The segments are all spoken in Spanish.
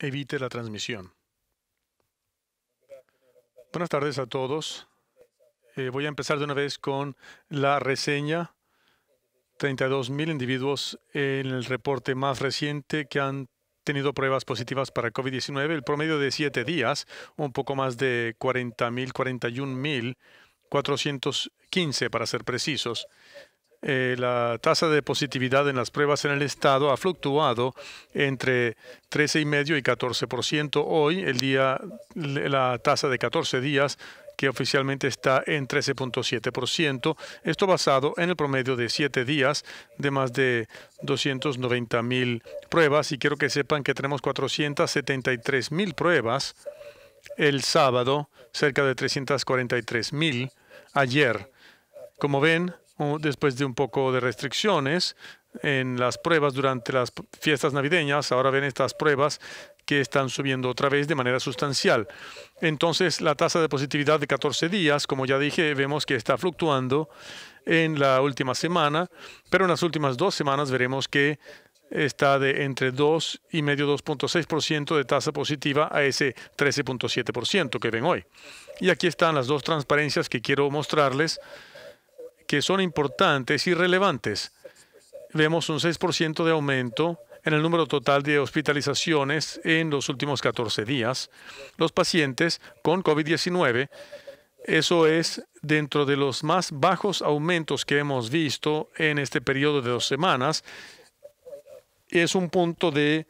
evite la transmisión. Buenas tardes a todos. Eh, voy a empezar de una vez con la reseña. 32.000 individuos en el reporte más reciente que han tenido pruebas positivas para COVID-19, el promedio de siete días, un poco más de 40.000, 41.415 para ser precisos. Eh, la tasa de positividad en las pruebas en el estado ha fluctuado entre 13,5 y 14%. Hoy, el día, la tasa de 14 días que oficialmente está en 13.7%, esto basado en el promedio de 7 días de más de 290 mil pruebas. Y quiero que sepan que tenemos 473 mil pruebas el sábado, cerca de 343 mil ayer. Como ven, después de un poco de restricciones en las pruebas durante las fiestas navideñas, ahora ven estas pruebas que están subiendo otra vez de manera sustancial. Entonces, la tasa de positividad de 14 días, como ya dije, vemos que está fluctuando en la última semana, pero en las últimas dos semanas veremos que está de entre 2 y medio 2.6% de tasa positiva a ese 13.7% que ven hoy. Y aquí están las dos transparencias que quiero mostrarles que son importantes y relevantes. Vemos un 6% de aumento en el número total de hospitalizaciones en los últimos 14 días. Los pacientes con COVID-19, eso es dentro de los más bajos aumentos que hemos visto en este periodo de dos semanas. Es un punto de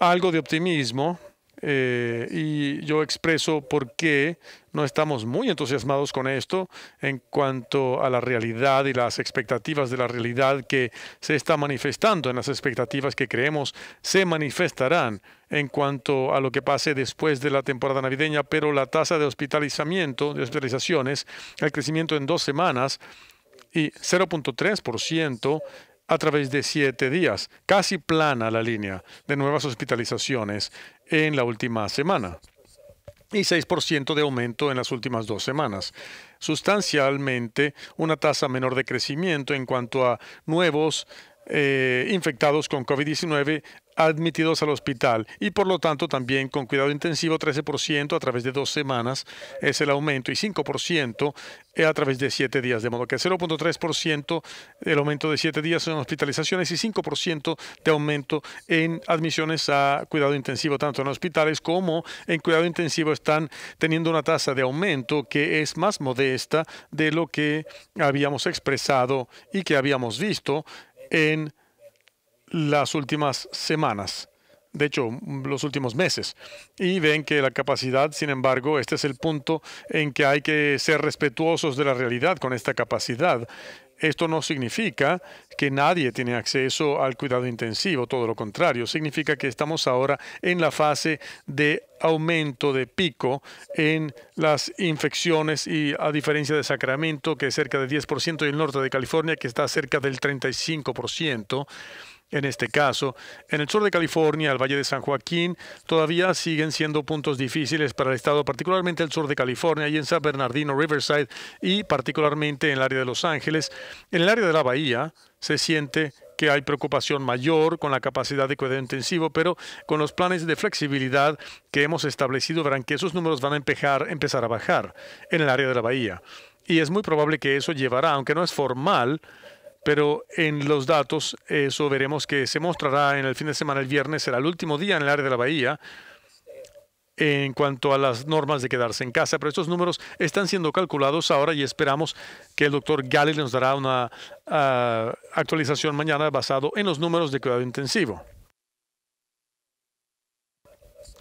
algo de optimismo eh, y yo expreso por qué no estamos muy entusiasmados con esto en cuanto a la realidad y las expectativas de la realidad que se está manifestando, en las expectativas que creemos se manifestarán en cuanto a lo que pase después de la temporada navideña, pero la tasa de hospitalizamiento, de hospitalizaciones, el crecimiento en dos semanas y 0.3% a través de siete días, casi plana la línea de nuevas hospitalizaciones en la última semana y 6% de aumento en las últimas dos semanas. Sustancialmente, una tasa menor de crecimiento en cuanto a nuevos eh, infectados con COVID-19 admitidos al hospital y por lo tanto también con cuidado intensivo 13% a través de dos semanas es el aumento y 5% eh, a través de siete días, de modo que 0.3% el aumento de siete días en hospitalizaciones y 5% de aumento en admisiones a cuidado intensivo, tanto en hospitales como en cuidado intensivo están teniendo una tasa de aumento que es más modesta de lo que habíamos expresado y que habíamos visto en las últimas semanas, de hecho, los últimos meses, y ven que la capacidad, sin embargo, este es el punto en que hay que ser respetuosos de la realidad con esta capacidad. Esto no significa que nadie tiene acceso al cuidado intensivo, todo lo contrario, significa que estamos ahora en la fase de aumento de pico en las infecciones y a diferencia de Sacramento, que es cerca del 10%, y el norte de California, que está cerca del 35%. En este caso, en el sur de California, el Valle de San Joaquín, todavía siguen siendo puntos difíciles para el estado, particularmente el sur de California y en San Bernardino, Riverside y particularmente en el área de Los Ángeles. En el área de la bahía se siente que hay preocupación mayor con la capacidad de cuidado intensivo, pero con los planes de flexibilidad que hemos establecido verán que esos números van a empezar a bajar en el área de la bahía. Y es muy probable que eso llevará, aunque no es formal, pero en los datos eso veremos que se mostrará en el fin de semana, el viernes será el último día en el área de la bahía en cuanto a las normas de quedarse en casa, pero estos números están siendo calculados ahora y esperamos que el doctor Gali nos dará una ah, actualización mañana basado en los números de cuidado intensivo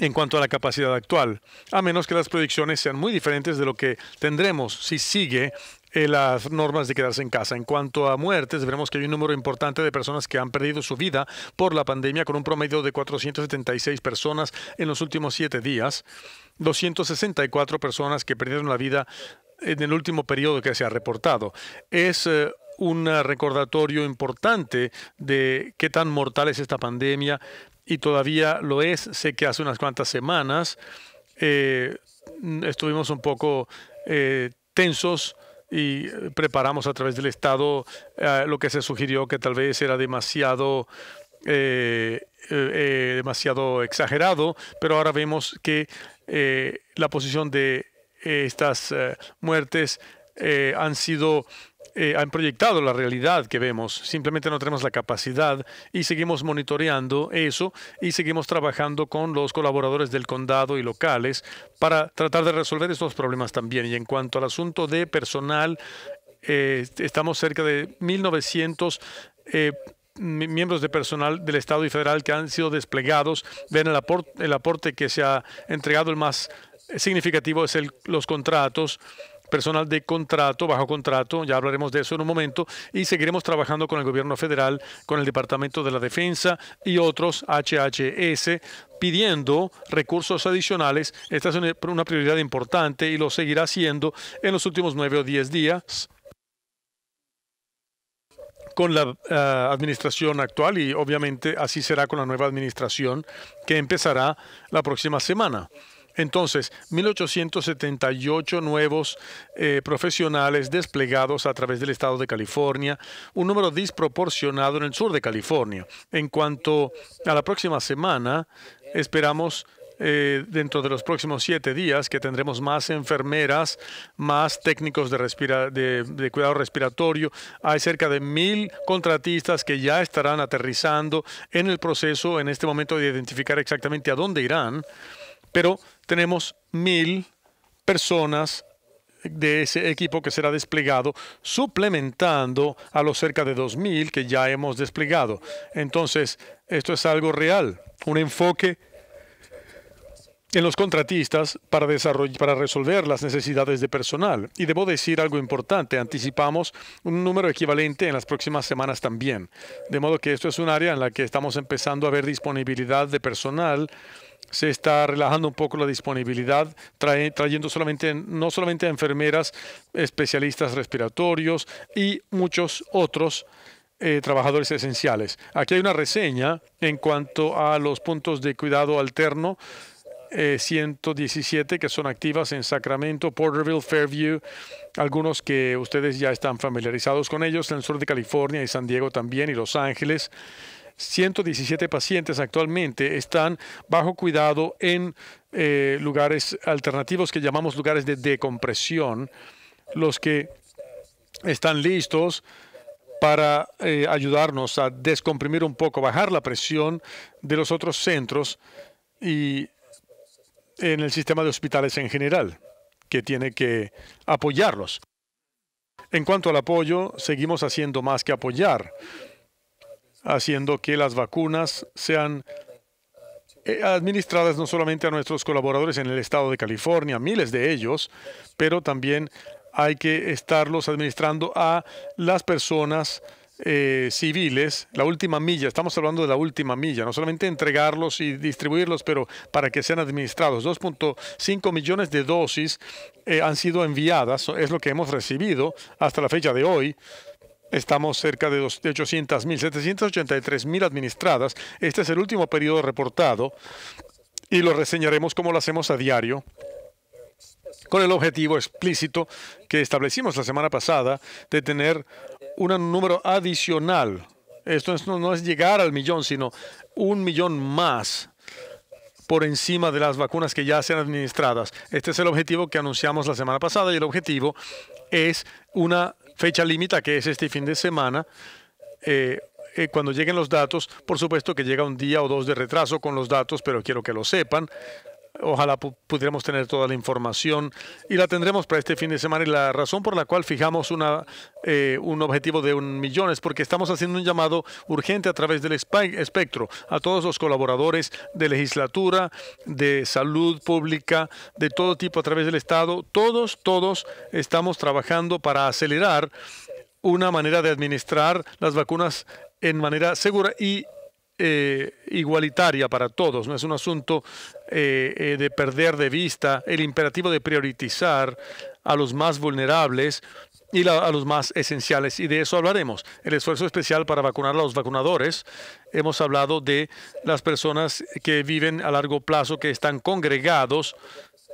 en cuanto a la capacidad actual, a menos que las predicciones sean muy diferentes de lo que tendremos si sigue eh, las normas de quedarse en casa. En cuanto a muertes, veremos que hay un número importante de personas que han perdido su vida por la pandemia, con un promedio de 476 personas en los últimos siete días, 264 personas que perdieron la vida en el último periodo que se ha reportado. Es eh, un recordatorio importante de qué tan mortal es esta pandemia, y todavía lo es. Sé que hace unas cuantas semanas eh, estuvimos un poco eh, tensos y preparamos a través del Estado eh, lo que se sugirió que tal vez era demasiado... demasiado exagerado, pero ahora vemos que la posición de estas muertes han sido eh, han proyectado la realidad que vemos. Simplemente no tenemos la capacidad y seguimos monitoreando eso y seguimos trabajando con los colaboradores del condado y locales para tratar de resolver estos problemas también. Y en cuanto al asunto de personal, eh, estamos cerca de 1.900 eh, miembros de personal del Estado y federal que han sido desplegados. Ven el, aporte, el aporte que se ha entregado, el más significativo es el, los contratos personal de contrato, bajo contrato, ya hablaremos de eso en un momento, y seguiremos trabajando con el gobierno federal, con el Departamento de la Defensa y otros HHS pidiendo recursos adicionales. Esta es una prioridad importante y lo seguirá haciendo en los últimos nueve o diez días con la eh, administración actual y obviamente así será con la nueva administración que empezará la próxima semana. Entonces, 1.878 nuevos eh, profesionales desplegados a través del estado de California, un número desproporcionado en el sur de California. En cuanto a la próxima semana, esperamos eh, dentro de los próximos siete días que tendremos más enfermeras, más técnicos de, de, cuidado respiratorio. Hay cerca de mil contratistas que ya estarán aterrizando en el proceso en este momento de identificar exactamente a dónde irán pero tenemos mil personas de ese equipo que será desplegado, suplementando a los cerca de 2.000 que ya hemos desplegado. Entonces, esto es algo real, un enfoque en los contratistas para, para resolver las necesidades de personal. Y debo decir algo importante, anticipamos un número equivalente en las próximas semanas también. De modo que esto es un área en la que estamos empezando a ver disponibilidad de personal se está relajando un poco la disponibilidad, trayendo solamente, no solamente a enfermeras, especialistas respiratorios y muchos otros eh, trabajadores esenciales. Aquí hay una reseña en cuanto a los puntos de cuidado alterno. 117 eh, que son activas en Sacramento, Porterville, Fairview, algunos que ustedes ya están familiarizados con ellos, en el sur de California y San Diego también y Los Ángeles. 117 pacientes actualmente están bajo cuidado en eh, lugares alternativos que llamamos lugares de decompresión, los que están listos para eh, ayudarnos a descomprimir un poco, bajar la presión de los otros centros y en el sistema de hospitales en general, que tiene que apoyarlos. En cuanto al apoyo, seguimos haciendo más que apoyar haciendo que las vacunas sean eh, administradas no solamente a nuestros colaboradores en el estado de California, miles de ellos, pero también hay que estarlos administrando a las personas eh, civiles, la última milla, estamos hablando de la última milla, no solamente entregarlos y distribuirlos, pero para que sean administrados. 2.5 millones de dosis eh, han sido enviadas, es lo que hemos recibido hasta la fecha de hoy. Estamos cerca de 800.000, 783.000 administradas. Este es el último periodo reportado y lo reseñaremos como lo hacemos a diario con el objetivo explícito que establecimos la semana pasada de tener un número adicional. Esto no, no es llegar al millón, sino un millón más por encima de las vacunas que ya sean administradas. Este es el objetivo que anunciamos la semana pasada y el objetivo es una fecha límite que es este fin de semana. Eh, eh, cuando lleguen los datos, por supuesto que llega un día o dos de retraso con los datos, pero quiero que lo sepan. Ojalá pudiéramos tener toda la información y la tendremos para este fin de semana. Y la razón por la cual fijamos una, eh, un objetivo de un millón es porque estamos haciendo un llamado urgente a través del espectro a todos los colaboradores de legislatura, de salud pública, de todo tipo a través del Estado. Todos, todos estamos trabajando para acelerar una manera de administrar las vacunas en manera segura y eh, igualitaria para todos, no es un asunto eh, eh, de perder de vista el imperativo de priorizar a los más vulnerables y a los más esenciales. Y de eso hablaremos. El esfuerzo especial para vacunar a los vacunadores. Hemos hablado de las personas que viven a largo plazo, que están congregados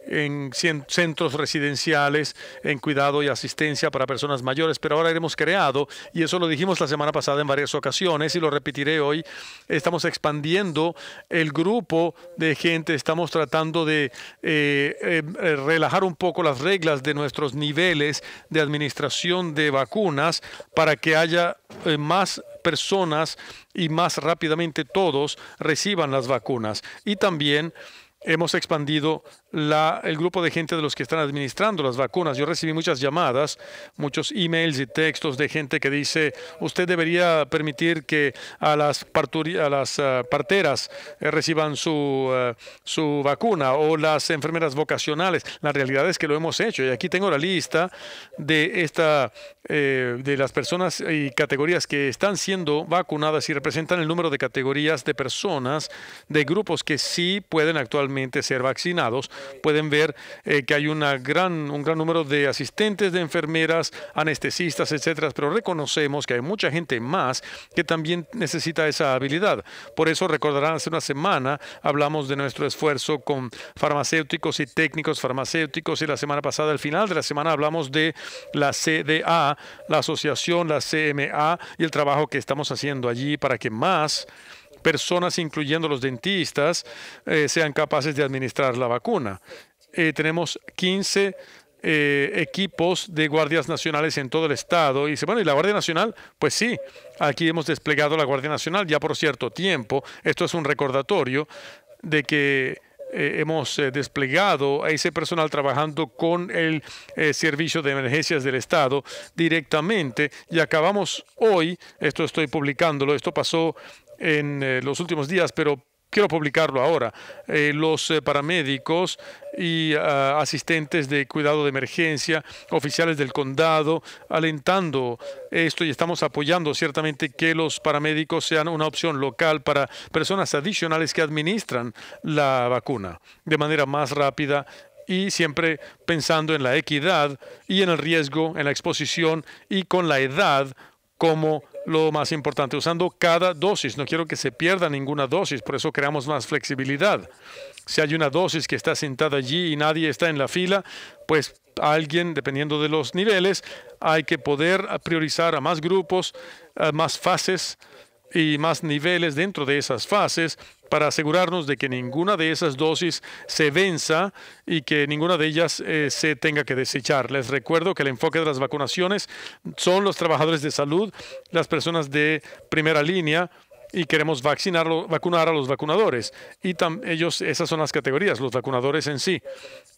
en centros residenciales, en cuidado y asistencia para personas mayores, pero ahora hemos creado, y eso lo dijimos la semana pasada en varias ocasiones y lo repetiré hoy, estamos expandiendo el grupo de gente, estamos tratando de eh, eh, relajar un poco las reglas de nuestros niveles de administración de vacunas para que haya eh, más personas y más rápidamente todos reciban las vacunas. Y también hemos expandido la, el grupo de gente de los que están administrando las vacunas. Yo recibí muchas llamadas, muchos emails y textos de gente que dice, usted debería permitir que a las, a las eh, parteras eh, reciban su, eh, su vacuna o las enfermeras vocacionales. La realidad es que lo hemos hecho y aquí tengo la lista de, esta, de las personas y categorías que están siendo vacunadas y representan el número de categorías de personas, de grupos que sí pueden actuar ser vaccinados. Pueden ver eh, que hay una gran, un gran número de asistentes de enfermeras, anestesistas, etcétera, pero reconocemos que hay mucha gente más que también necesita esa habilidad. Por eso recordarán hace una semana hablamos de nuestro esfuerzo con farmacéuticos y técnicos farmacéuticos y la semana pasada, al final de la semana, hablamos de la CDA, la asociación, la CMA y el trabajo que estamos haciendo allí para que más personas, incluyendo los dentistas, eh, sean capaces de administrar la vacuna. Eh, tenemos 15 eh, equipos de guardias nacionales en todo el estado. Y dice, bueno, ¿y la Guardia Nacional? Pues sí, aquí hemos desplegado la Guardia Nacional ya por cierto tiempo. Esto es un recordatorio de que hemos desplegado a ese personal trabajando con el Servicio de Emergencias del Estado directamente y acabamos hoy, esto estoy publicándolo, esto pasó en eh, los últimos días, pero quiero publicarlo ahora. Eh, los eh, paramédicos y ah, asistentes de cuidado de emergencia, oficiales del condado, alentando esto y estamos apoyando ciertamente que los paramédicos sean una opción local para personas adicionales que administran la vacuna de manera más rápida y siempre pensando en la equidad y en el riesgo, en la exposición y con la edad como lo más importante, usando cada dosis. No quiero que se pierda ninguna dosis, por eso creamos más flexibilidad. Si hay una dosis que está sentada allí y nadie está en la fila, pues alguien, dependiendo de los niveles, hay que poder priorizar a más grupos, a más fases y más niveles dentro de esas fases para asegurarnos de que ninguna de esas dosis se venza y que ninguna de ellas eh, se tenga que desechar. Les recuerdo que el enfoque de las vacunaciones son los trabajadores de salud, las personas de primera línea, y queremos vacunar a los vacunadores. Y ellos, esas son las categorías, los vacunadores en sí.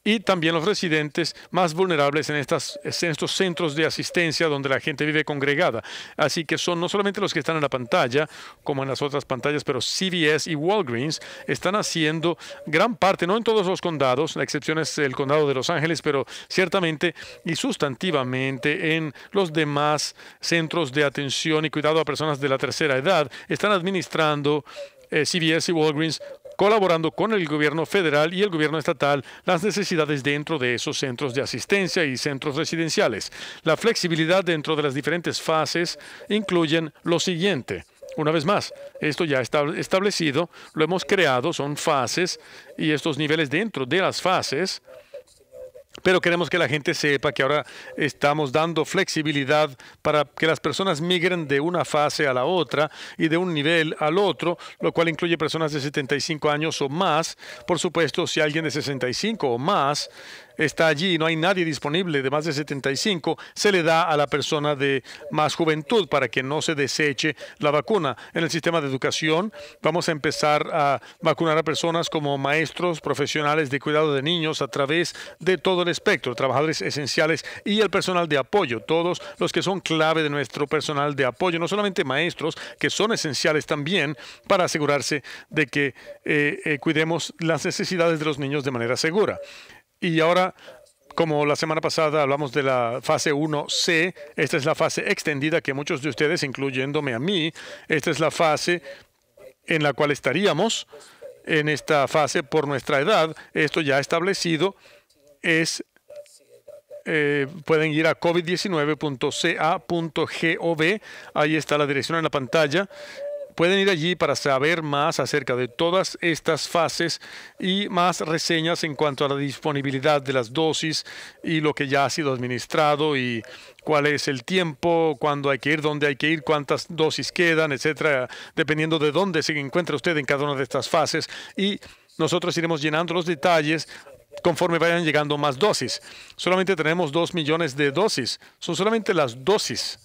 Y también los residentes más vulnerables en, estas, estos centros de asistencia donde la gente vive congregada. Así que son no solamente los que están en la pantalla, como en las otras pantallas, pero CVS y Walgreens están haciendo gran parte, no en todos los condados, la excepción es el condado de Los Ángeles, pero ciertamente y sustantivamente en los demás centros de atención y cuidado a personas de la tercera edad, están administrando eh, CBS CVS y Walgreens colaborando con el gobierno federal y el gobierno estatal las necesidades dentro de esos centros de asistencia y centros residenciales. La flexibilidad dentro de las diferentes fases incluyen lo siguiente. Una vez más, esto ya está establecido, lo hemos creado, son fases y estos niveles dentro de las fases pero queremos que la gente sepa que ahora estamos dando flexibilidad para que las personas migren de una fase a la otra y de un nivel al otro, lo cual incluye personas de 75 años o más. Por supuesto, si alguien de 65 o más está allí no hay nadie disponible de más de 75, se le da a la persona de más juventud para que no se deseche la vacuna. En el sistema de educación vamos a empezar a vacunar a personas como maestros, profesionales de cuidado de niños a través de todo el espectro, trabajadores esenciales y el personal de apoyo, todos los que son clave de nuestro personal de apoyo, no solamente maestros, que son esenciales también para asegurarse de que eh, eh, cuidemos las necesidades de los niños de manera segura. Y ahora, como la semana pasada hablamos de la fase 1C, esta es la fase extendida que muchos de ustedes, incluyéndome a mí, esta es la fase en la cual estaríamos en esta fase por nuestra edad. Esto ya establecido es eh, pueden ir a covid19.ca.gov. Ahí está la dirección en la pantalla. Pueden ir allí para saber más acerca de todas estas fases y más reseñas en cuanto a la disponibilidad de las dosis y lo que ya ha sido administrado y cuál es el tiempo, cuándo hay que ir, dónde hay que ir, cuántas dosis quedan, etcétera, dependiendo de dónde se encuentra usted en cada una de estas fases y nosotros iremos llenando los detalles conforme vayan llegando más dosis. Solamente tenemos dos millones de dosis. Son solamente las dosis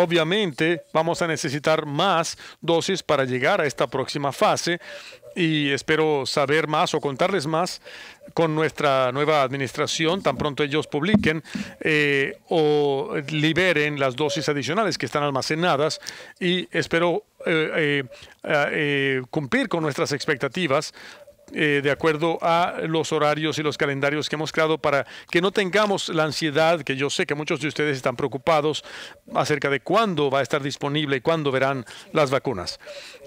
Obviamente vamos a necesitar más dosis para llegar a esta próxima fase y espero saber más o contarles más con nuestra nueva administración tan pronto ellos publiquen eh, o liberen las dosis adicionales que están almacenadas y espero eh, eh, cumplir con nuestras expectativas eh, de acuerdo a los horarios y los calendarios que hemos creado para que no tengamos la ansiedad, que yo sé que muchos de ustedes están preocupados acerca de cuándo va a estar disponible y cuándo verán las vacunas.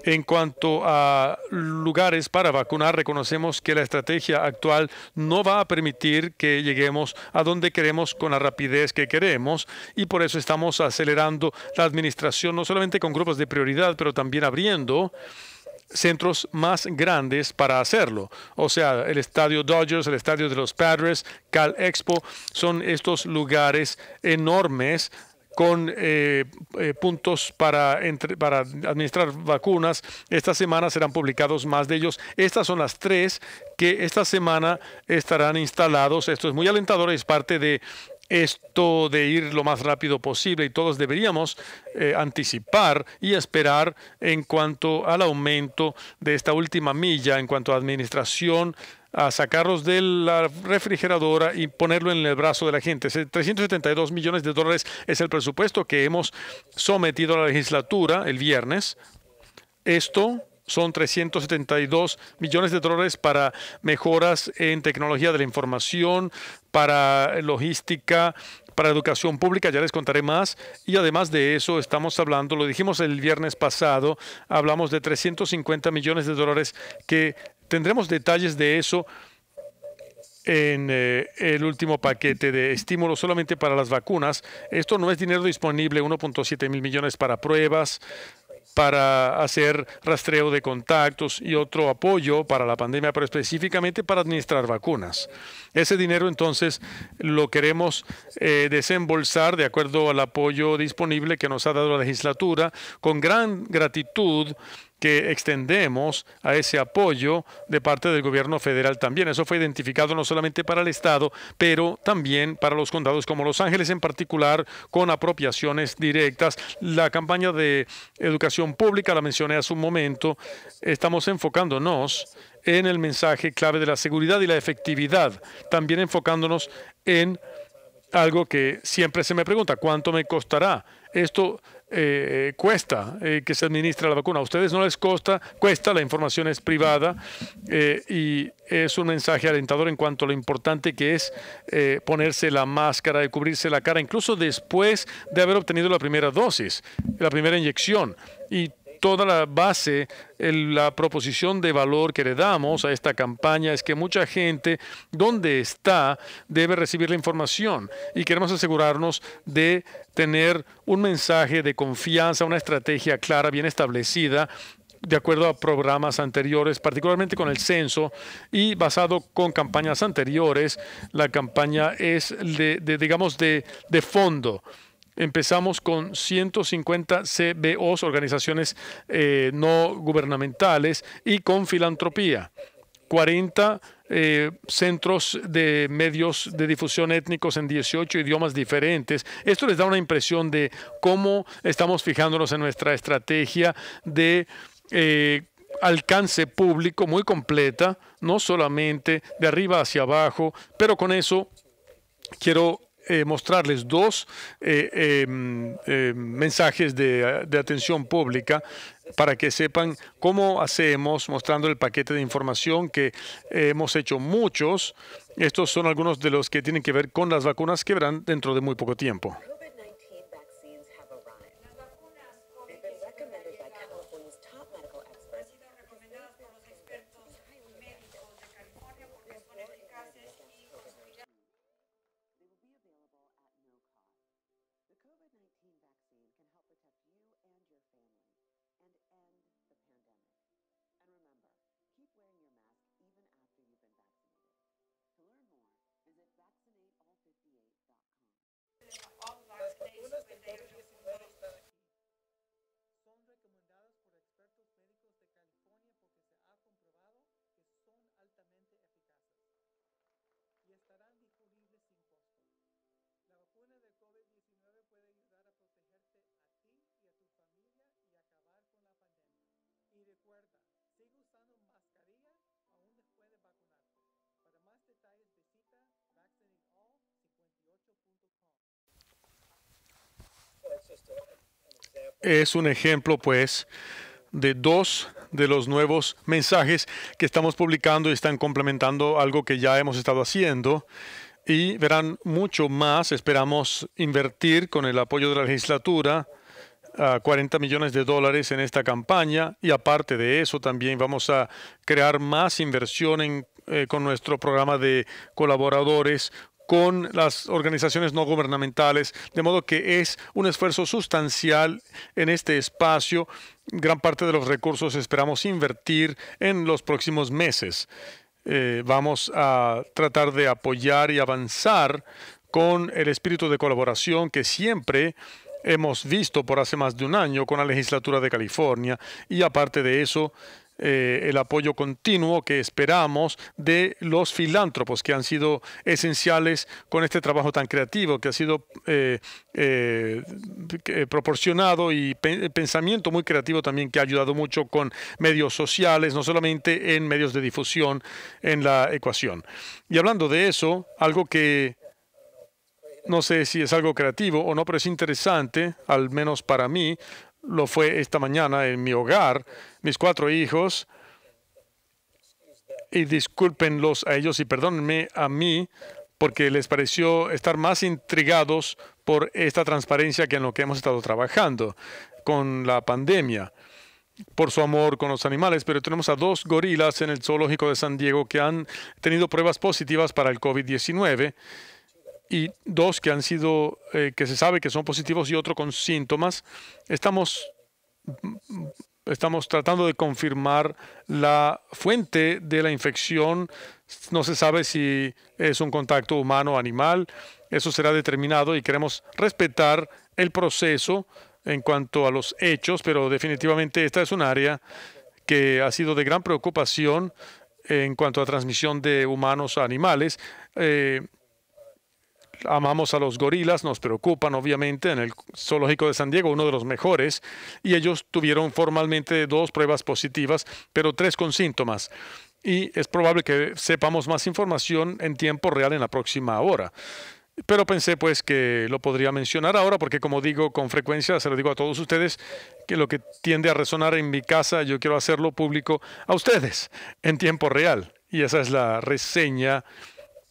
En cuanto a lugares para vacunar, reconocemos que la estrategia actual no va a permitir que lleguemos a donde queremos con la rapidez que queremos y por eso estamos acelerando la administración, no solamente con grupos de prioridad, pero también abriendo centros más grandes para hacerlo. O sea, el estadio Dodgers, el estadio de los Padres, Cal Expo, son estos lugares enormes con eh, eh, puntos para, entre, para administrar vacunas. Esta semana serán publicados más de ellos. Estas son las tres que esta semana estarán instalados. Esto es muy alentador, es parte de esto de ir lo más rápido posible y todos deberíamos eh, anticipar y esperar en cuanto al aumento de esta última milla, en cuanto a administración, a sacarlos de la refrigeradora y ponerlo en el brazo de la gente. 372 millones de dólares es el presupuesto que hemos sometido a la legislatura el viernes. Esto son 372 millones de dólares para mejoras en tecnología de la información, para logística, para educación pública, ya les contaré más. Y además de eso, estamos hablando, lo dijimos el viernes pasado, hablamos de 350 millones de dólares, que tendremos detalles de eso en eh, el último paquete de estímulo solamente para las vacunas. Esto no es dinero disponible, 1.7 mil millones para pruebas, para hacer rastreo de contactos y otro apoyo para la pandemia, pero específicamente para administrar vacunas. Ese dinero entonces lo queremos eh, desembolsar de acuerdo al apoyo disponible que nos ha dado la legislatura, con gran gratitud que extendemos a ese apoyo de parte del gobierno federal también. Eso fue identificado no solamente para el Estado, pero también para los condados como Los Ángeles en particular, con apropiaciones directas. La campaña de educación pública, la mencioné hace un momento, estamos enfocándonos en el mensaje clave de la seguridad y la efectividad, también enfocándonos en algo que siempre se me pregunta, ¿cuánto me costará? Esto eh, cuesta eh, que se administre la vacuna. A ustedes no les costa, cuesta, la información es privada eh, y es un mensaje alentador en cuanto a lo importante que es ponerse la máscara, y cubrirse la cara, incluso después de haber obtenido la primera dosis, la primera inyección. Y toda la base, la proposición de valor que le damos a esta campaña es que mucha gente, donde está, debe recibir la información y queremos asegurarnos de tener un mensaje de confianza, una estrategia clara, bien establecida de acuerdo a programas anteriores, particularmente con el censo y basado con campañas anteriores, la campaña es de, de digamos de, de fondo Empezamos con 150 CBOs, organizaciones eh, no gubernamentales, y con filantropía. 40 eh, centros de medios de difusión étnicos en 18 idiomas diferentes. Esto les da una impresión de cómo estamos fijándonos en nuestra estrategia de eh, alcance público muy completa, no solamente de arriba hacia abajo, pero con eso quiero eh, mostrarles dos eh, em, em, mensajes de, de atención pública para que sepan cómo hacemos, mostrando el paquete de información que hemos hecho muchos. Estos son algunos de los que tienen que ver con las vacunas que verán dentro de muy poco tiempo. Las vacunas de COVID-19 Son recomendadas por expertos médicos de California porque se ha comprobado que son altamente eficaces y estarán disponibles sin costo. La vacuna de COVID-19 puede ayudar a protegerte a ti y a tu familia y acabar con la pandemia. Y recuerda, sigue usando mascarilla aún después de vacunarte. Para más detalles visita vaccineatall58.com. es un ejemplo, pues, de dos de los nuevos mensajes que estamos publicando y están complementando algo que ya hemos estado haciendo. Y verán mucho más. Esperamos invertir con el apoyo de la legislatura a 40 millones de dólares en esta campaña y aparte de eso también vamos a crear más inversión eh, con nuestro programa de colaboradores con las organizaciones no gubernamentales, de modo que es un esfuerzo sustancial en este espacio. Gran parte de los recursos esperamos invertir en los próximos meses. Eh, vamos a tratar de apoyar y avanzar con el espíritu de colaboración que siempre hemos visto por hace más de un año con la legislatura de California y aparte de eso, eh, el apoyo continuo que esperamos de los filántropos que han sido esenciales con este trabajo tan creativo que ha sido eh, eh, proporcionado y pensamiento muy creativo también que ha ayudado mucho con medios sociales, no solamente en medios de difusión en la ecuación. Y hablando de eso, algo que no sé si es algo creativo o no, pero es interesante, al menos para mí, lo fue esta mañana en mi hogar, mis cuatro hijos, y discúlpenlos a ellos y perdónenme a mí porque les pareció estar más intrigados por esta transparencia que en lo que hemos estado trabajando con la pandemia, por su amor con los animales, pero tenemos a dos gorilas en el zoológico de San Diego que han tenido pruebas positivas para el COVID-19 y dos que han sido, eh, que se sabe que son positivos y otro con síntomas. Estamos, estamos tratando de confirmar la fuente de la infección. No se sabe si es un contacto humano o animal. Eso será determinado y queremos respetar el proceso en cuanto a los hechos, pero definitivamente esta es un área que ha sido de gran preocupación en cuanto a transmisión de humanos a animales. Eh, amamos a los gorilas, nos preocupan obviamente en el zoológico de San Diego, uno de los mejores, y ellos tuvieron formalmente dos pruebas positivas, pero tres con síntomas. Y es probable que sepamos más información en tiempo real en la próxima hora. Pero pensé pues que lo podría mencionar ahora porque como digo con frecuencia, se lo digo a todos ustedes, que lo que tiende a resonar en mi casa, yo quiero hacerlo público a ustedes en tiempo real. Y esa es la reseña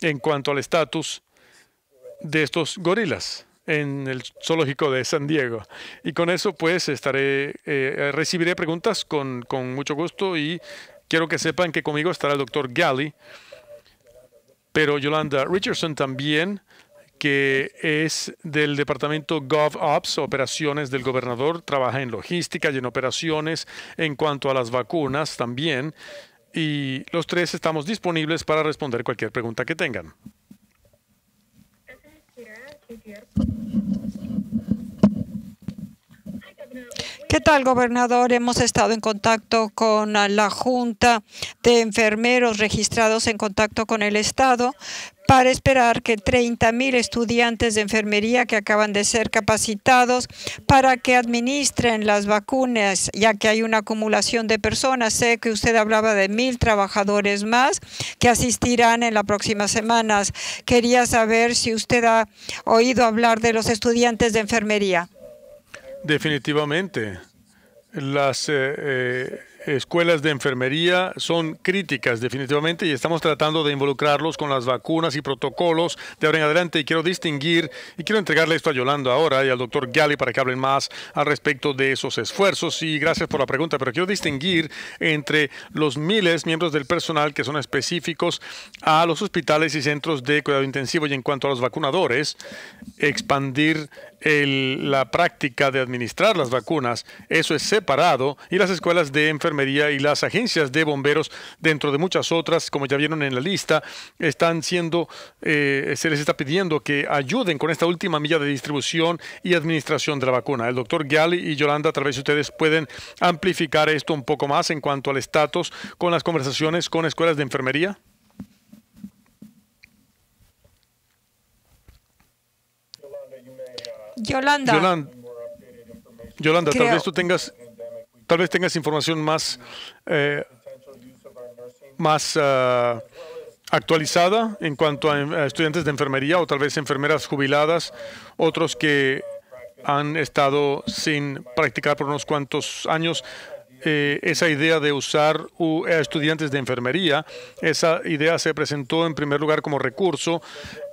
en cuanto al estatus de estos gorilas en el zoológico de San Diego. Y con eso pues estaré, eh, recibiré preguntas con, mucho gusto y quiero que sepan que conmigo estará el doctor Galli, pero Yolanda Richardson también, que es del departamento GovOps, operaciones del gobernador, trabaja en logística y en operaciones en cuanto a las vacunas también. Y los tres estamos disponibles para responder cualquier pregunta que tengan. ¿Qué tal, gobernador? Hemos estado en contacto con la Junta de Enfermeros registrados en contacto con el Estado para esperar que 30.000 estudiantes de enfermería que acaban de ser capacitados para que administren las vacunas, ya que hay una acumulación de personas. Sé que usted hablaba de mil trabajadores más que asistirán en las próximas semanas. Quería saber si usted ha oído hablar de los estudiantes de enfermería. Definitivamente. Las eh, eh, escuelas de enfermería son críticas definitivamente y estamos tratando de involucrarlos con las vacunas y protocolos de ahora en adelante y quiero distinguir y quiero entregarle esto a Yolanda ahora y al doctor Gali para que hablen más al respecto de esos esfuerzos y gracias por la pregunta, pero quiero distinguir entre los miles miembros del personal que son específicos a los hospitales y centros de cuidado intensivo y en cuanto a los vacunadores, expandir la práctica de administrar las vacunas. Eso es separado y las escuelas de enfermería y las agencias de bomberos, dentro de muchas otras, como ya vieron en la lista, están siendo, eh, se les está pidiendo que ayuden con esta última milla de distribución y administración de la vacuna. El doctor Gali y Yolanda, a través de ustedes, pueden amplificar esto un poco más en cuanto al estatus con las conversaciones con escuelas de enfermería. Yolanda. tal vez tú tengas, tal vez tengas información más, eh, más ah, actualizada en cuanto a, estudiantes de enfermería o tal vez enfermeras jubiladas, otros que han estado sin practicar por unos cuantos años. Eh, esa idea de usar a estudiantes de enfermería. Esa idea se presentó en primer lugar como recurso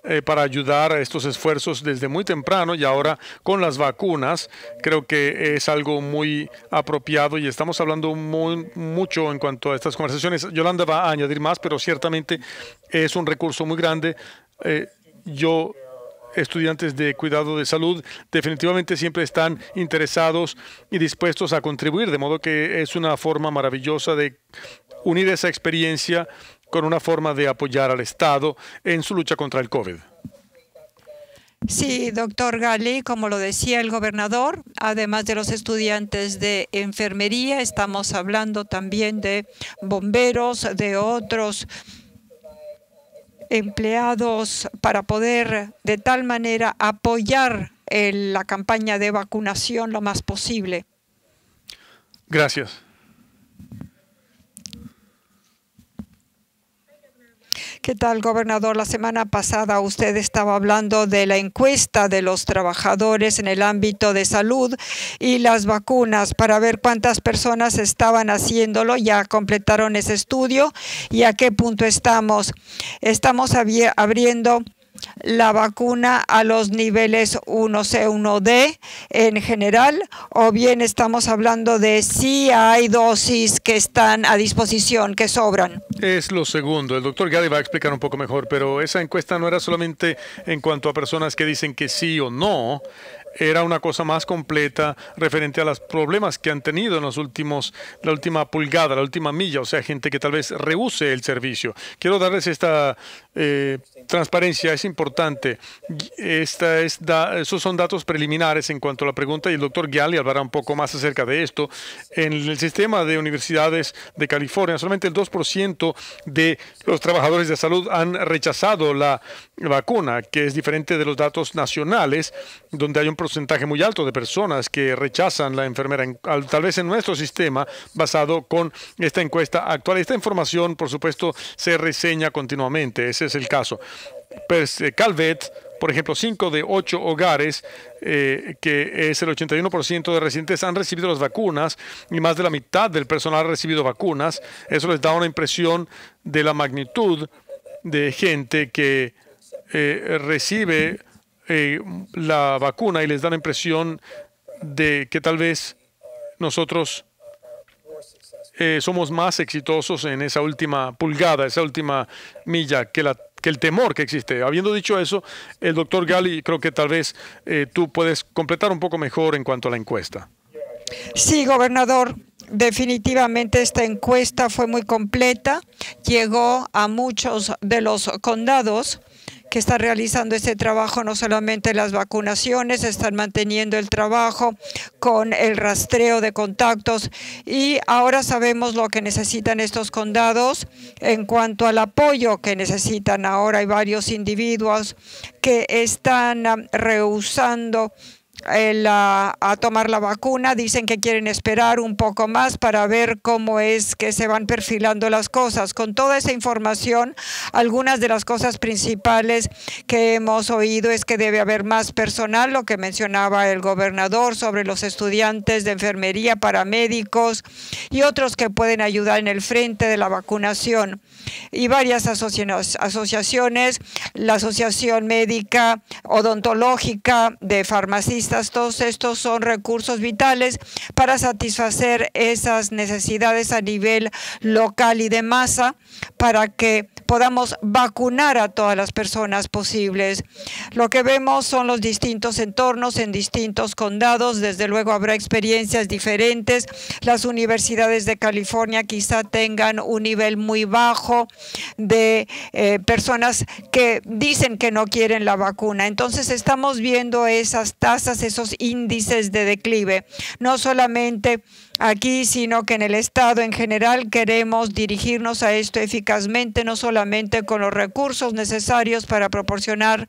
eh, para ayudar a estos esfuerzos desde muy temprano y ahora con las vacunas creo que es algo muy apropiado y estamos hablando muy, mucho en cuanto a estas conversaciones. Yolanda va a añadir más, pero ciertamente es un recurso muy grande. Eh, yo estudiantes de cuidado de salud definitivamente siempre están interesados y dispuestos a contribuir, de modo que es una forma maravillosa de unir esa experiencia con una forma de apoyar al Estado en su lucha contra el COVID. Sí, doctor Gali, como lo decía el gobernador, además de los estudiantes de enfermería, estamos hablando también de bomberos, de otros empleados para poder de tal manera apoyar eh, la campaña de vacunación lo más posible. Gracias. ¿Qué tal, gobernador? La semana pasada usted estaba hablando de la encuesta de los trabajadores en el ámbito de salud y las vacunas para ver cuántas personas estaban haciéndolo. Ya completaron ese estudio y a qué punto estamos. Estamos abriendo la vacuna a los niveles 1C1D en general, o bien estamos hablando de si hay dosis que están a disposición, que sobran. Es lo segundo. El doctor Gadi va a explicar un poco mejor, pero esa encuesta no era solamente en cuanto a personas que dicen que sí o no, era una cosa más completa referente a los problemas que han tenido en los últimos, la última pulgada, la última milla, o sea, gente que tal vez rehúse el servicio. Quiero darles esta eh, transparencia, es importante. Esta es esos son datos preliminares en cuanto a la pregunta y el doctor Gialli hablará un poco más acerca de esto. En el sistema de universidades de California, solamente el 2% de los trabajadores de salud han rechazado la vacuna, que es diferente de los datos nacionales, donde hay un proceso porcentaje muy alto de personas que rechazan la enfermera, tal vez en nuestro sistema basado con esta encuesta actual. Esta información, por supuesto, se reseña continuamente, ese es el caso. Pues, eh, Calvet, por ejemplo, 5 de 8 hogares, eh, que es el 81% de residentes, han recibido las vacunas y más de la mitad del personal ha recibido vacunas. Eso les da una impresión de la magnitud de gente que eh, recibe eh, la vacuna y les da la impresión de que tal vez nosotros eh, somos más exitosos en esa última pulgada, esa última milla, que, la, que el temor que existe. Habiendo dicho eso, el doctor Gali, creo que tal vez eh, tú puedes completar un poco mejor en cuanto a la encuesta. Sí, gobernador. Definitivamente esta encuesta fue muy completa, llegó a muchos de los condados que están realizando este trabajo, no solamente las vacunaciones, están manteniendo el trabajo con el rastreo de contactos y ahora sabemos lo que necesitan estos condados en cuanto al apoyo que necesitan. Ahora hay varios individuos que están ah, rehusando a, ah, a, tomar la vacuna. Dicen que quieren esperar un poco más para ver cómo es que se van perfilando las cosas. Con toda esa información, algunas de las cosas principales que hemos oído es que debe haber más personal, lo que mencionaba el gobernador sobre los estudiantes de enfermería, paramédicos y otros que pueden ayudar en el frente de la vacunación. Y varias asociaciones, la Asociación Médica Odontológica de Farmacistas, todos estos son recursos vitales para satisfacer esas necesidades a nivel local y de masa para que podamos vacunar a todas las personas posibles. Lo que vemos son los distintos entornos en distintos condados. Desde luego habrá experiencias diferentes. Las universidades de California quizá tengan un nivel muy bajo de eh, personas que dicen que no quieren la vacuna. Entonces estamos viendo esas tasas, esos índices de declive. No solamente aquí, sino que en el Estado en general queremos dirigirnos a esto eficazmente, no solamente con los recursos necesarios para proporcionar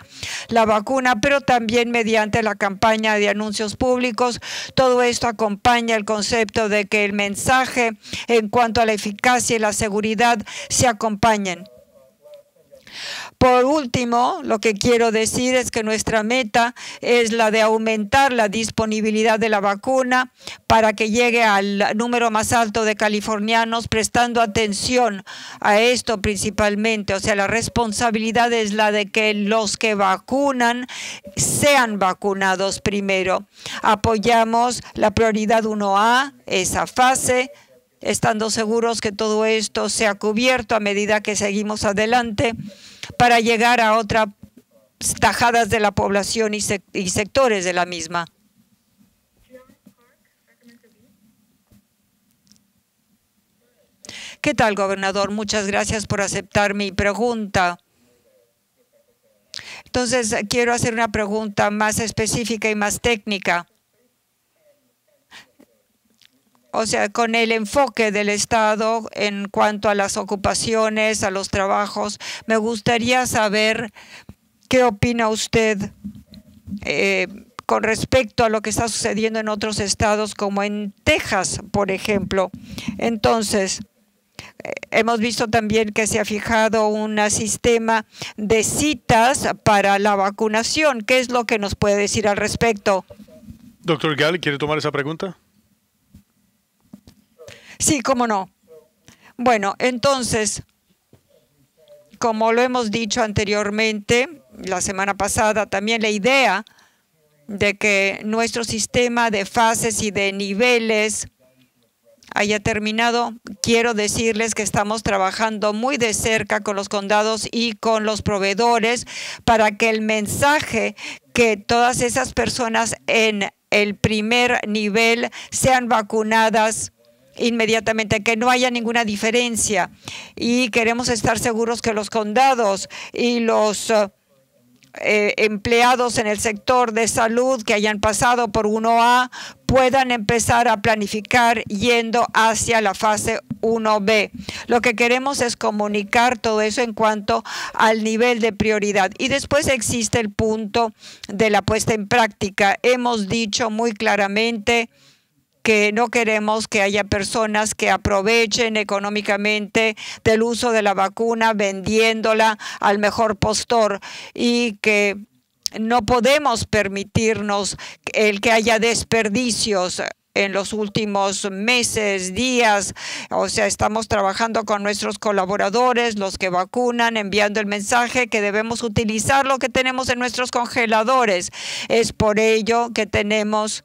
la vacuna, pero también mediante la campaña de anuncios públicos. Todo esto acompaña el concepto de que el mensaje en cuanto a la eficacia y la seguridad se acompañen. Por último, lo que quiero decir es que nuestra meta es la de aumentar la disponibilidad de la vacuna para que llegue al número más alto de californianos, prestando atención a esto principalmente. O sea, la responsabilidad es la de que los que vacunan sean vacunados primero. Apoyamos la prioridad 1A, esa fase estando seguros que todo esto sea cubierto a medida que seguimos adelante para llegar a otras tajadas de la población y, y sectores de la misma. ¿Qué tal, gobernador? Muchas gracias por aceptar mi pregunta. Entonces, quiero hacer una pregunta más específica y más técnica o sea, con el enfoque del Estado en cuanto a las ocupaciones, a los trabajos. Me gustaría saber qué opina usted eh, con respecto a lo que está sucediendo en otros estados, como en Texas, por ejemplo. Entonces, eh, hemos visto también que se ha fijado un sistema de citas para la vacunación. ¿Qué es lo que nos puede decir al respecto? Doctor Gall, ¿quiere tomar esa pregunta? Sí, cómo no. Bueno, entonces, como lo hemos dicho anteriormente, la semana pasada también la idea de que nuestro sistema de fases y de niveles haya terminado, quiero decirles que estamos trabajando muy de cerca con los condados y con los proveedores para que el mensaje que todas esas personas en el primer nivel sean vacunadas inmediatamente, que no haya ninguna diferencia. Y queremos estar seguros que los condados y los eh, eh, empleados en el sector de salud que hayan pasado por 1A puedan empezar a planificar yendo hacia la fase 1B. Lo que queremos es comunicar todo eso en cuanto al nivel de prioridad. Y después existe el punto de la puesta en práctica. Hemos dicho muy claramente que no queremos que haya personas que aprovechen económicamente del uso de la vacuna vendiéndola al mejor postor y que no podemos permitirnos el que haya desperdicios en los últimos meses, días. O sea, estamos trabajando con nuestros colaboradores, los que vacunan, enviando el mensaje que debemos utilizar lo que tenemos en nuestros congeladores. Es por ello que tenemos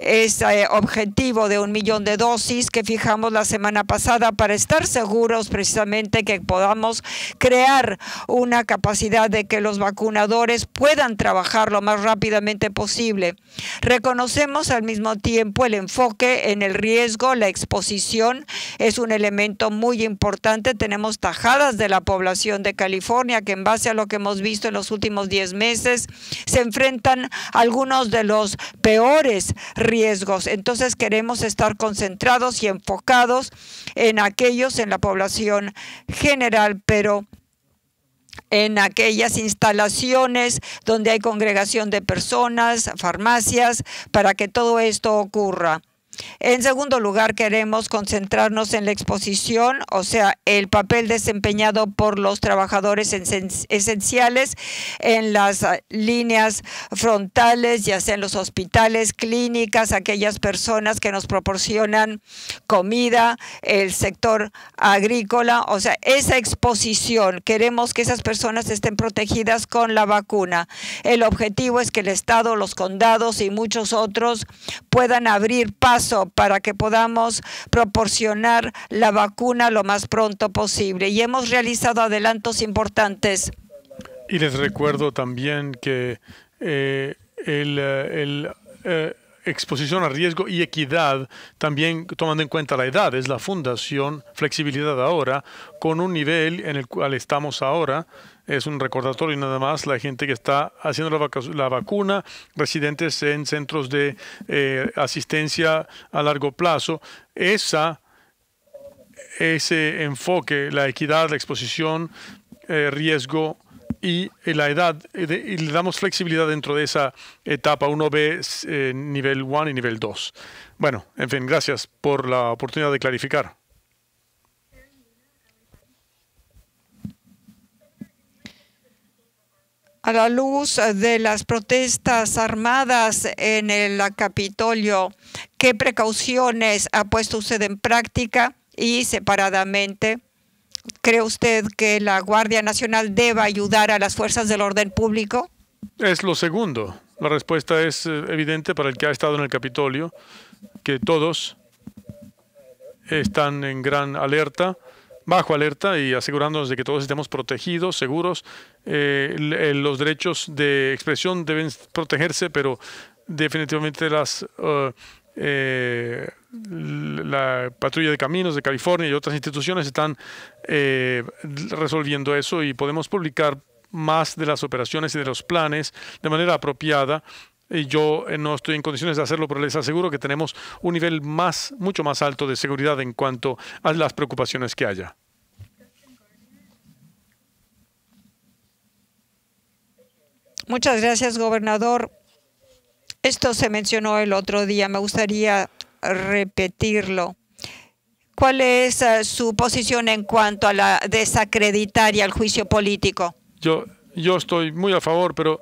ese objetivo de un millón de dosis que fijamos la semana pasada para estar seguros precisamente que podamos crear una capacidad de que los vacunadores puedan trabajar lo más rápidamente posible. Reconocemos al mismo tiempo el enfoque en el riesgo, la exposición es un elemento muy importante. Tenemos tajadas de la población de California que en base a lo que hemos visto en los últimos 10 meses se enfrentan a algunos de los peores riesgos. Entonces queremos estar concentrados y enfocados en aquellos, en la población general, pero en aquellas instalaciones donde hay congregación de personas, farmacias, para que todo esto ocurra. En segundo lugar, queremos concentrarnos en la exposición, o sea, el papel desempeñado por los trabajadores esenciales en las ah, líneas frontales, ya sea en los hospitales, clínicas, aquellas personas que nos proporcionan comida, el sector agrícola, o sea, esa exposición. Queremos que esas personas estén protegidas con la vacuna. El objetivo es que el Estado, los condados y muchos otros puedan abrir paso para que podamos proporcionar la vacuna lo más pronto posible y hemos realizado adelantos importantes. Y les recuerdo también que eh, el, eh, eh, exposición a riesgo y equidad, también tomando en cuenta la edad, es la fundación Flexibilidad Ahora, con un nivel en el cual estamos ahora es un recordatorio nada más, la gente que está haciendo la, vacuna, residentes en centros de eh, asistencia a largo plazo, esa, ese enfoque, la equidad, la exposición, eh, riesgo, y eh, la edad, y le damos flexibilidad dentro de esa etapa. Uno ve nivel 1 y nivel 2. Bueno, en fin, gracias por la oportunidad de clarificar. a la luz de las protestas armadas en el Capitolio, ¿qué precauciones ha puesto usted en práctica? Y separadamente, ¿cree usted que la Guardia Nacional deba ayudar a las fuerzas del orden público? Es lo segundo. La respuesta es eh, evidente para el que ha estado en el Capitolio, que todos están en gran alerta bajo alerta y asegurándonos de que todos estemos protegidos, seguros. Eh, los derechos de expresión deben protegerse, pero definitivamente las... Eh, eh, la patrulla de caminos de California y otras instituciones están resolviendo eso y podemos publicar más de las operaciones y de los planes de manera apropiada y yo eh, no estoy en condiciones de hacerlo, pero les aseguro que tenemos un nivel más, mucho más alto de seguridad en cuanto a las preocupaciones que haya. Muchas gracias, gobernador. Esto se mencionó el otro día. Me gustaría repetirlo. ¿Cuál es eh, su posición en cuanto a la desacreditar y al juicio político? Yo, yo estoy muy a favor, pero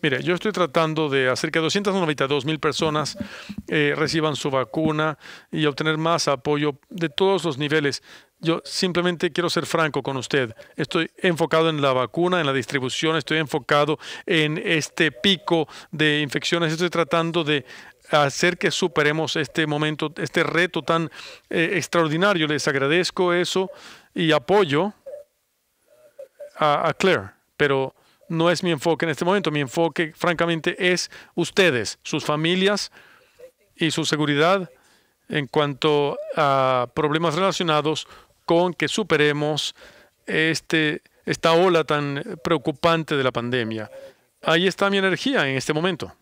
Mire, yo estoy tratando de hacer que 292 mil personas eh, reciban su vacuna y obtener más apoyo de todos los niveles. Yo simplemente quiero ser franco con usted. Estoy enfocado en la vacuna, en la distribución, estoy enfocado en este pico de infecciones. Estoy tratando de hacer que superemos este momento, este reto tan eh, extraordinario. Les agradezco eso y apoyo a, a Claire, pero no es mi enfoque en este momento. Mi enfoque, francamente, es ustedes, sus familias y su seguridad en cuanto a problemas relacionados con que superemos este, esta ola tan preocupante de la pandemia. Ahí está mi energía en este momento.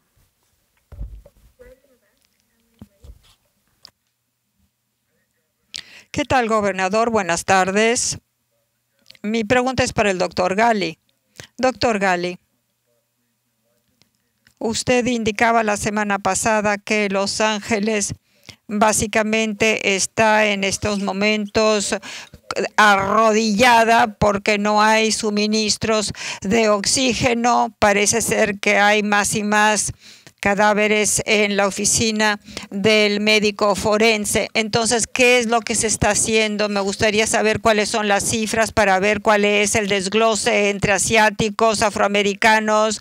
¿Qué tal, gobernador? Buenas tardes. Mi pregunta es para el doctor Gali. Doctor Gali, usted indicaba la semana pasada que Los Ángeles básicamente está en estos momentos eh, arrodillada porque no hay suministros de oxígeno. Parece ser que hay más y más cadáveres en la oficina del médico forense. Entonces, ¿qué es lo que se está haciendo? Me gustaría saber cuáles son las cifras para ver cuál es el desglose entre asiáticos, afroamericanos,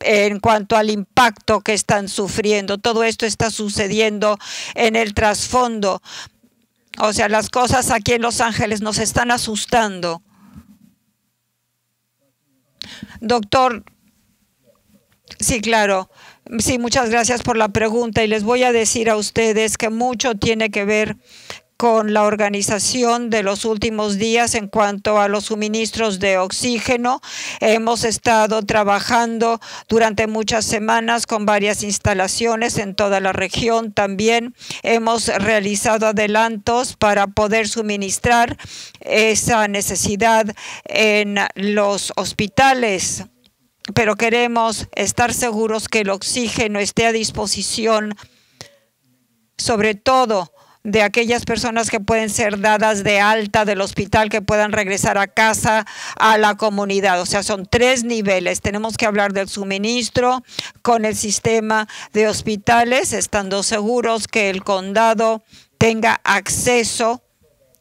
en cuanto al impacto que están sufriendo. Todo esto está sucediendo en el trasfondo. O sea, las cosas aquí en Los Ángeles nos están asustando. Doctor, sí, claro. Sí, muchas gracias por la pregunta y les voy a decir a ustedes que mucho tiene que ver con la organización de los últimos días en cuanto a los suministros de oxígeno. Hemos estado trabajando durante muchas semanas con varias instalaciones en toda la región. También hemos realizado adelantos para poder suministrar esa necesidad en los hospitales pero queremos estar seguros que el oxígeno esté a disposición, sobre todo de aquellas personas que pueden ser dadas de alta del hospital, que puedan regresar a casa, a la comunidad. O sea, son tres niveles. Tenemos que hablar del suministro con el sistema de hospitales, estando seguros que el condado tenga acceso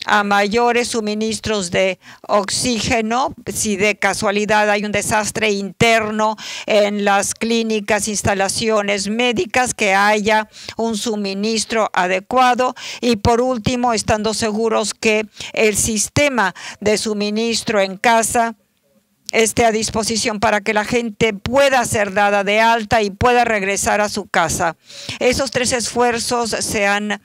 a mayores suministros de oxígeno, si de casualidad hay un desastre interno en las clínicas, instalaciones médicas, que haya un suministro adecuado y por último, estando seguros que el sistema de suministro en casa esté a disposición para que la gente pueda ser dada de alta y pueda regresar a su casa. Esos tres esfuerzos se han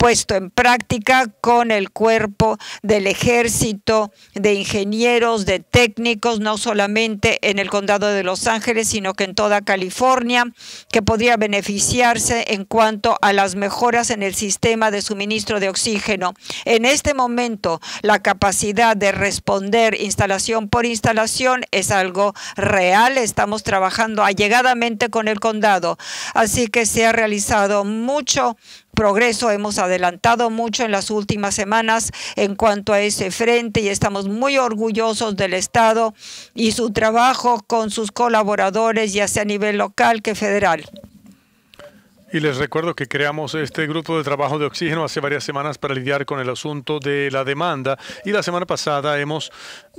puesto en práctica con el cuerpo del ejército, de ingenieros, de técnicos, no solamente en el condado de Los Ángeles, sino que en toda California, que podría beneficiarse en cuanto a las mejoras en el sistema de suministro de oxígeno. En este momento, la capacidad de responder instalación por instalación es algo real. Estamos trabajando allegadamente con el condado. Así que se ha realizado mucho progreso hemos adelantado mucho en las últimas semanas en cuanto a ese frente y estamos muy orgullosos del Estado y su trabajo con sus colaboradores, ya sea a nivel local que federal. Y les recuerdo que creamos este grupo de trabajo de oxígeno hace varias semanas para lidiar con el asunto de la demanda y la semana pasada hemos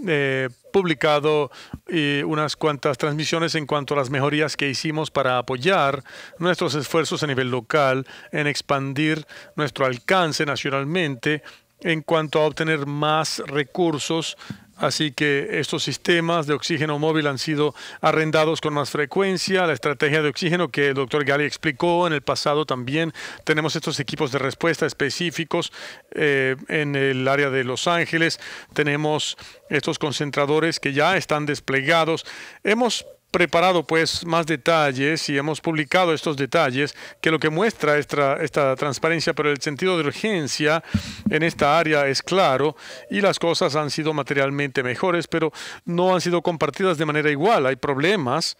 eh, publicado eh, unas cuantas transmisiones en cuanto a las mejorías que hicimos para apoyar nuestros esfuerzos a nivel local en expandir nuestro alcance nacionalmente en cuanto a obtener más recursos Así que estos sistemas de oxígeno móvil han sido arrendados con más frecuencia. La estrategia de oxígeno que el doctor Gali explicó en el pasado también. Tenemos estos equipos de respuesta específicos eh, en el área de Los Ángeles. Tenemos estos concentradores que ya están desplegados. Hemos preparado pues más detalles y hemos publicado estos detalles que lo que muestra esta, esta transparencia, pero el sentido de urgencia en esta área es claro y las cosas han sido materialmente mejores, pero no han sido compartidas de manera igual. Hay problemas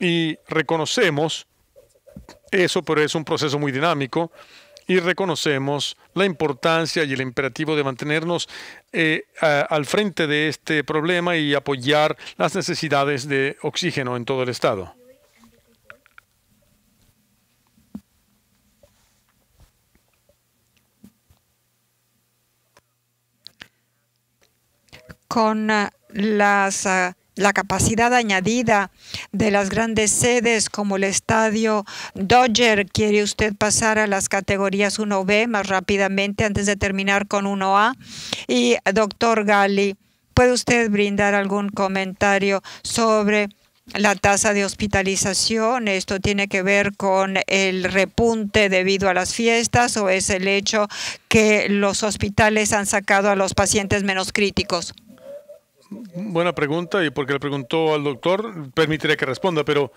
y reconocemos eso, pero es un proceso muy dinámico y reconocemos la importancia y el imperativo de mantenernos eh, al frente de este problema y apoyar las necesidades de oxígeno en todo el Estado. Con eh, las eh, la capacidad añadida de las grandes sedes como el estadio Dodger. ¿Quiere usted pasar a las categorías 1B más rápidamente antes de terminar con 1A? Y doctor Gali, ¿puede usted brindar algún comentario sobre la tasa de hospitalización, esto tiene que ver con el repunte debido a las fiestas o es el hecho que los hospitales han sacado a los pacientes menos críticos buena pregunta y porque le preguntó al doctor, permitiré que responda, pero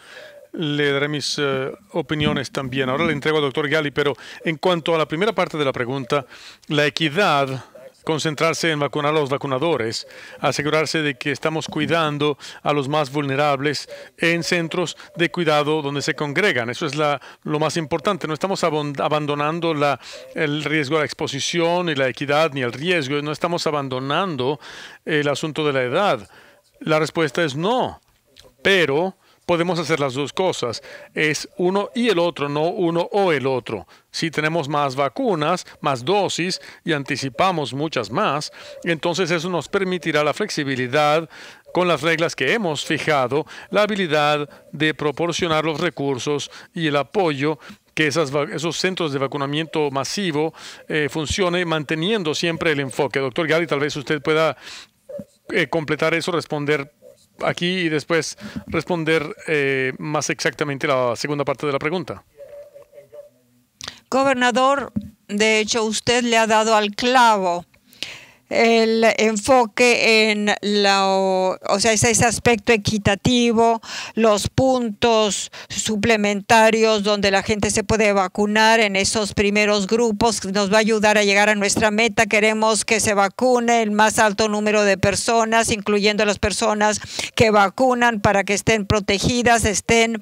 le daré mis eh, opiniones también. Ahora le entrego al doctor Gali, pero en cuanto a la primera parte de la pregunta, la equidad concentrarse en vacunar a los vacunadores, asegurarse de que estamos cuidando a los más vulnerables en centros de cuidado donde se congregan. Eso es lo más importante. No estamos abandonando el riesgo a la exposición ni la equidad ni el riesgo. No estamos abandonando el asunto de la edad. La respuesta es no. Pero podemos hacer las dos cosas. Es uno y el otro, no uno o el otro. Si tenemos más vacunas, más dosis y anticipamos muchas más, entonces eso nos permitirá la flexibilidad con las reglas que hemos fijado, la habilidad de proporcionar los recursos y el apoyo que esas, esos centros de vacunamiento masivo eh, funcione manteniendo siempre el enfoque. Doctor Gali, tal vez usted pueda eh, completar eso, responder aquí y después responder eh, más exactamente la segunda parte de la pregunta. Gobernador, de hecho usted le ha dado al clavo el enfoque en la, o sea, ese, aspecto equitativo, los puntos suplementarios donde la gente se puede vacunar en esos primeros grupos, nos va a ayudar a llegar a nuestra meta. Queremos que se vacune el más alto número de personas, incluyendo las personas que vacunan para que estén protegidas, estén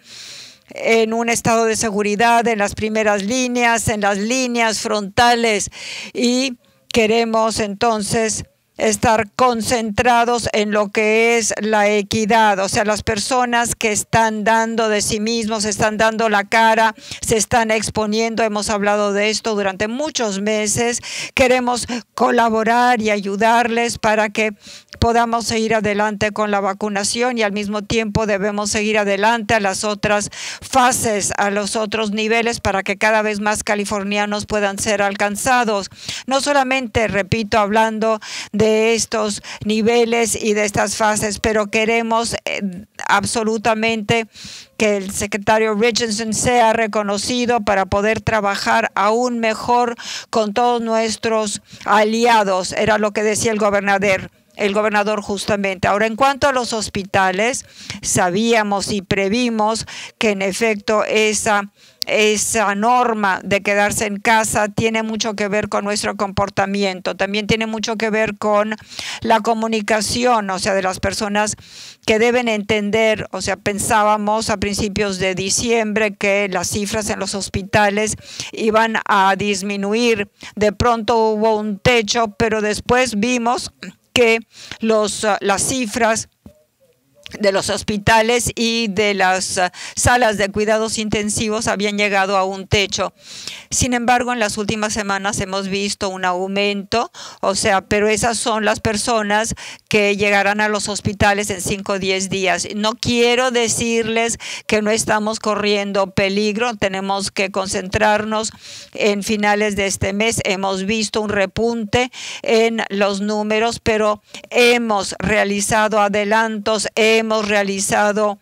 en un estado de seguridad, en las primeras líneas, en las líneas frontales y Queremos entonces estar concentrados en lo que es la equidad, o sea, las personas que están dando de sí mismos, están dando la cara, se están exponiendo, hemos hablado de esto durante muchos meses, queremos colaborar y ayudarles para que podamos seguir adelante con la vacunación y al mismo tiempo debemos seguir adelante a las otras fases, a los otros niveles para que cada vez más californianos puedan ser alcanzados. No solamente, repito, hablando de estos niveles y de estas fases, pero queremos eh, absolutamente que el secretario Richardson sea reconocido para poder trabajar aún mejor con todos nuestros aliados, era lo que decía el gobernador el gobernador justamente. Ahora, en cuanto a los hospitales, sabíamos y previmos que en efecto esa esa norma de quedarse en casa tiene mucho que ver con nuestro comportamiento, también tiene mucho que ver con la comunicación, o sea, de las personas que deben entender, o sea, pensábamos a principios de diciembre que las cifras en los hospitales iban a disminuir, de pronto hubo un techo, pero después vimos que los, ah, las cifras de los hospitales y de las eh, salas de cuidados intensivos habían llegado a un techo. Sin embargo, en las últimas semanas hemos visto un aumento, o sea, pero esas son las personas que llegarán a los hospitales en 5 o 10 días. No quiero decirles que no estamos corriendo peligro, tenemos que concentrarnos en finales de este mes. Hemos visto un repunte en los números, pero hemos realizado adelantos hemos realizado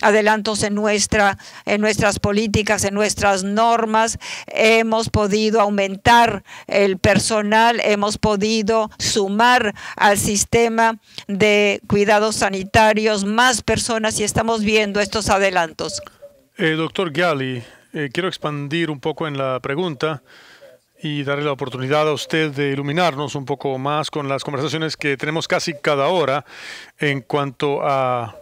adelantos en, nuestra, en nuestras políticas, en nuestras normas, hemos podido aumentar el personal, hemos podido sumar al sistema de cuidados sanitarios más personas y estamos viendo estos adelantos. Eh, doctor Gali, eh, quiero expandir un poco en la pregunta y darle la oportunidad a usted de iluminarnos un poco más con las conversaciones que tenemos casi cada hora en cuanto a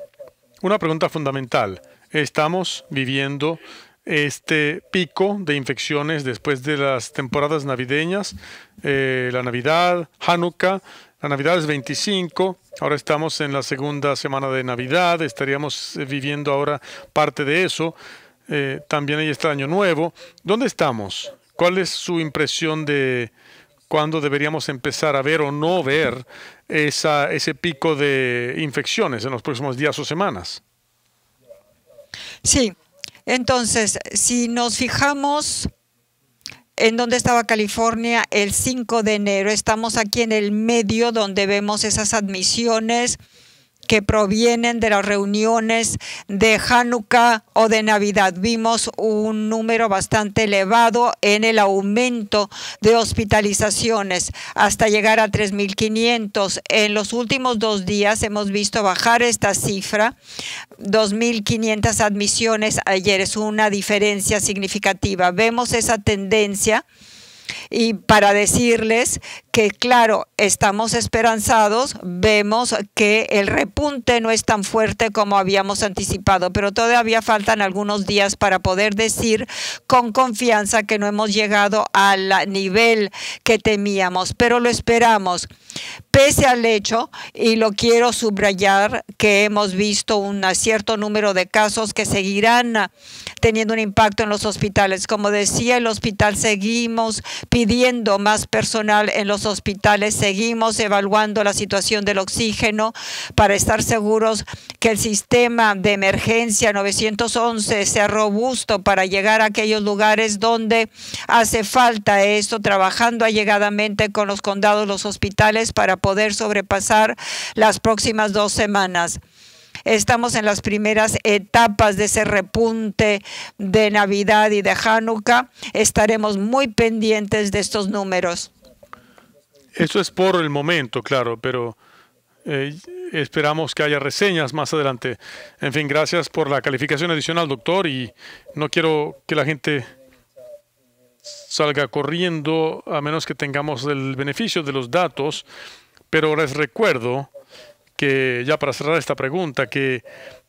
una pregunta fundamental. Estamos viviendo este pico de infecciones después de las temporadas navideñas, eh, la Navidad, Hanukkah, la Navidad es 25, ahora estamos en la segunda semana de Navidad, estaríamos eh, viviendo ahora parte de eso, eh, también ahí está Año Nuevo. ¿Dónde estamos? ¿Cuál es su impresión de cuándo deberíamos empezar a ver o no ver ese pico de infecciones en los próximos días o semanas? Sí, entonces, si nos fijamos en dónde estaba California el 5 de enero, estamos aquí en el medio donde vemos esas admisiones que provienen de las reuniones de Hanukkah o de Navidad. Vimos un número bastante elevado en el aumento de hospitalizaciones hasta llegar a 3.500. En los últimos dos días hemos visto bajar esta cifra, 2.500 admisiones ayer. Es una diferencia significativa. Vemos esa tendencia y para decirles que, claro, estamos esperanzados, vemos que el repunte no es tan fuerte como habíamos anticipado, pero todavía faltan algunos días para poder decir con confianza que no hemos llegado al nivel que temíamos, pero lo esperamos pese al hecho, y lo quiero subrayar, que hemos visto un cierto número de casos que seguirán ah, teniendo un impacto en los hospitales. Como decía el hospital, seguimos pidiendo más personal en los hospitales, seguimos evaluando la situación del oxígeno para estar seguros que el sistema de emergencia 911 sea robusto para llegar a aquellos lugares donde hace falta esto, trabajando allegadamente con los condados, los hospitales para poder sobrepasar las próximas dos semanas. Estamos en las primeras etapas de ese repunte de Navidad y de Hanukkah. Estaremos muy pendientes de estos números. Eso es por el momento, claro, pero eh, esperamos que haya reseñas más adelante. En fin, gracias por la calificación adicional, doctor, y no quiero que la gente salga corriendo a menos que tengamos el beneficio de los datos. Pero les recuerdo que, ya para cerrar esta pregunta, que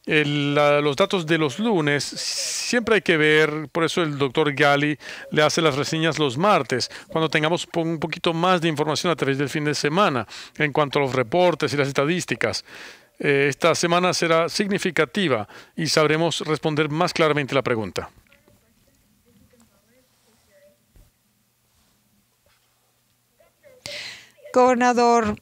los datos de los lunes siempre hay que ver, por eso el doctor Gali le hace las reseñas los martes, cuando tengamos un poquito más de información a través del fin de semana en cuanto a los reportes y las estadísticas. Eh, esta semana será significativa y sabremos responder más claramente la pregunta. Gobernador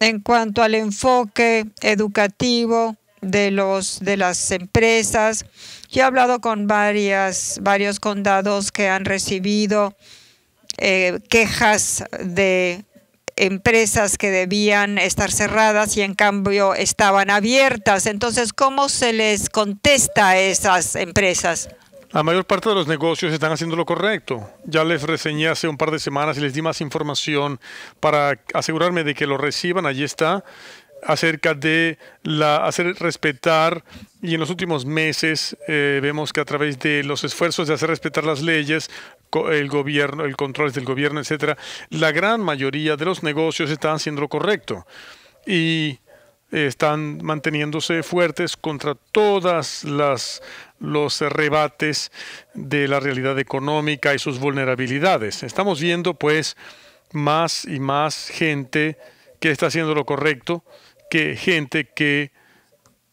en cuanto al enfoque educativo de, los, de las empresas. Yo he hablado con varias, varios condados que han recibido eh, quejas de empresas que debían estar cerradas y en cambio estaban abiertas. Entonces, ¿cómo se les contesta a esas empresas? La mayor parte de los negocios están haciendo lo correcto. Ya les reseñé hace un par de semanas y les di más información para asegurarme de que lo reciban. Allí está acerca de la, hacer respetar y en los últimos meses eh, vemos que a través de los esfuerzos de hacer respetar las leyes, el gobierno, el control del gobierno, etcétera, la gran mayoría de los negocios están haciendo lo correcto y están manteniéndose fuertes contra todas las los rebates de la realidad económica y sus vulnerabilidades. Estamos viendo pues más y más gente que está haciendo lo correcto que gente que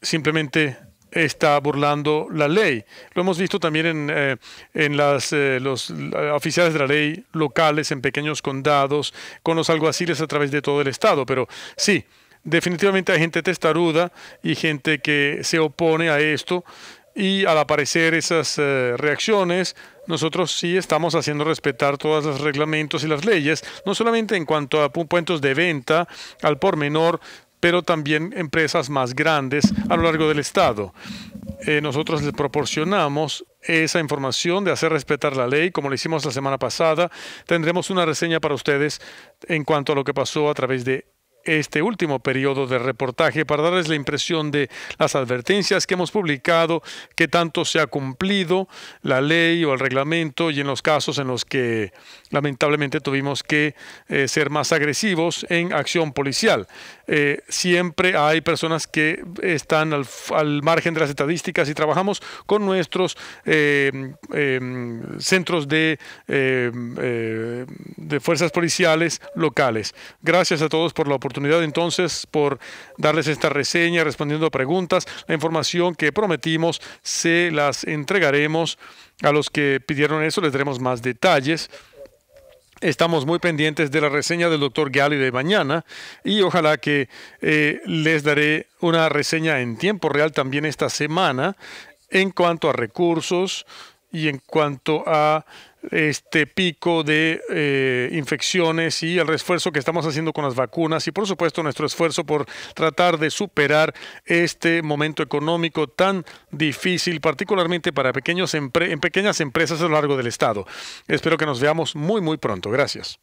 simplemente está burlando la ley. Lo hemos visto también en, eh, las, eh, los oficiales de la ley locales, en pequeños condados, con los alguaciles a través de todo el Estado. Pero sí, definitivamente hay gente testaruda y gente que se opone a esto y al aparecer esas eh, reacciones, nosotros sí estamos haciendo respetar todos los reglamentos y las leyes, no solamente en cuanto a puntos de venta al por menor, pero también empresas más grandes a lo largo del Estado. Eh, nosotros les proporcionamos esa información de hacer respetar la ley, como lo hicimos la semana pasada. Tendremos una reseña para ustedes en cuanto a lo que pasó a través de este último periodo de reportaje para darles la impresión de las advertencias que hemos publicado, que tanto se ha cumplido la ley o el reglamento y en los casos en los que lamentablemente tuvimos que eh, ser más agresivos en acción policial. Eh, siempre hay personas que están al, al, margen de las estadísticas y trabajamos con nuestros eh, em, centros de, em, eh, de fuerzas policiales locales. Gracias a todos por la oportunidad entonces, por darles esta reseña, respondiendo a preguntas. La información que prometimos se las entregaremos a los que pidieron eso, les daremos más detalles. Estamos muy pendientes de la reseña del doctor Gali de mañana y ojalá que eh, les daré una reseña en tiempo real también esta semana en cuanto a recursos y en cuanto a este pico de eh, infecciones y el refuerzo que estamos haciendo con las vacunas y por supuesto nuestro esfuerzo por tratar de superar este momento económico tan difícil, particularmente para pequeños en pequeñas empresas a lo largo del Estado. Espero que nos veamos muy, muy pronto. Gracias.